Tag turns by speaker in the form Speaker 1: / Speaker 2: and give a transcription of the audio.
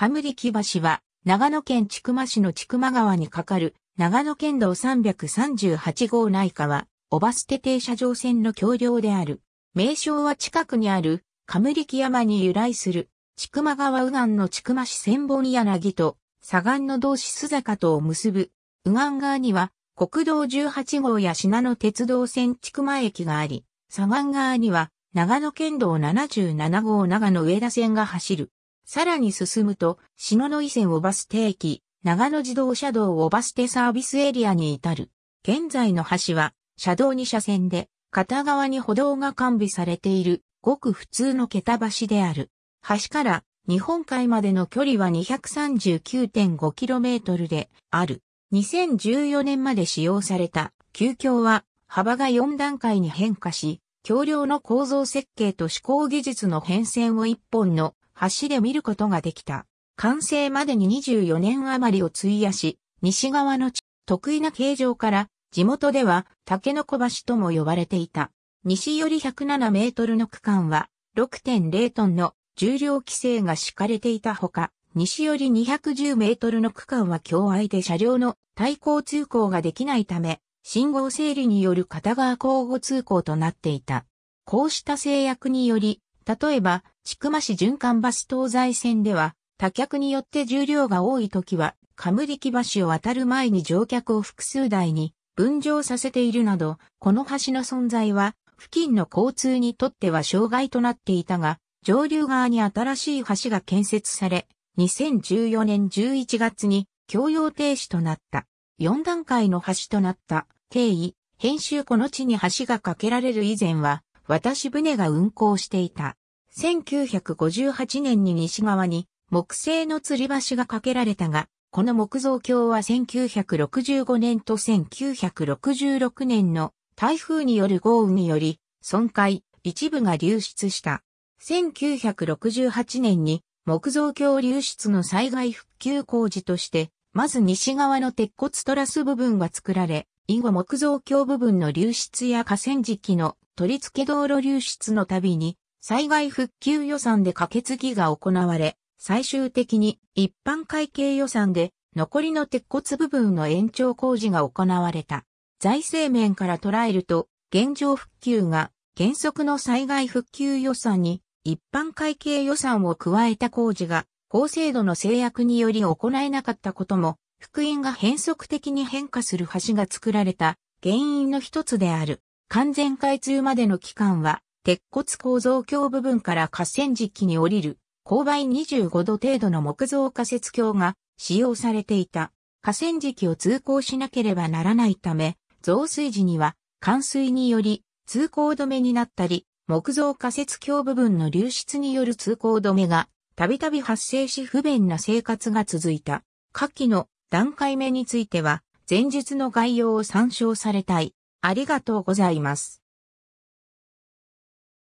Speaker 1: カムリキ橋は、長野県千曲市の千曲川に架かる、長野県道338号内川、小バステ停車場線の橋梁である。名称は近くにある、カムリキ山に由来する、千曲川右岸の千曲市千本柳と、左岸の道志須坂とを結ぶ、右岸側には、国道18号や品野鉄道線千曲駅があり、左岸側には、長野県道77号長野上田線が走る。さらに進むと、篠野。井線をバス停駅、長野自動車道をバス停サービスエリアに至る。現在の橋は、車道2車線で、片側に歩道が完備されている、ごく普通の桁橋である。橋から日本海までの距離は 239.5km である。2014年まで使用された急橋は幅が4段階に変化し、橋梁の構造設計と思考技術の変遷を一本の橋で見ることができた。完成までに24年余りを費やし、西側の得意な形状から、地元では、竹の子橋とも呼ばれていた。西より107メートルの区間は、6.0トンの重量規制が敷かれていたほか、西より210メートルの区間は境愛で車両の対向通行ができないため、信号整理による片側交互通行となっていた。こうした制約により、例えば、千曲市循環バス東西線では、多客によって重量が多い時は、リキ橋を渡る前に乗客を複数台に分乗させているなど、この橋の存在は、付近の交通にとっては障害となっていたが、上流側に新しい橋が建設され、2014年11月に共用停止となった。4段階の橋となった経緯、編集この地に橋が架けられる以前は、渡し船が運行していた。1958年に西側に木製の吊り橋が架けられたが、この木造橋は1965年と1966年の台風による豪雨により損壊、一部が流出した。1968年に木造橋流出の災害復旧工事として、まず西側の鉄骨トラス部分が作られ、以後木造橋部分の流出や河川敷の取り付け道路流出のたびに災害復旧予算で可決議が行われ、最終的に一般会計予算で残りの鉄骨部分の延長工事が行われた。財政面から捉えると、現状復旧が原則の災害復旧予算に一般会計予算を加えた工事が高精度の制約により行えなかったことも、福音が変則的に変化する橋が作られた原因の一つである。完全開通までの期間は鉄骨構造橋部分から河川敷に降りる、勾配25度程度の木造仮設橋が使用されていた。河川敷を通行しなければならないため、増水時には冠水により通行止めになったり、木造仮設橋部分の流出による通行止めがたびたび発生し不便な生活が続いた。下記の段階目については、前述の概要を参照されたい。ありがとうございます。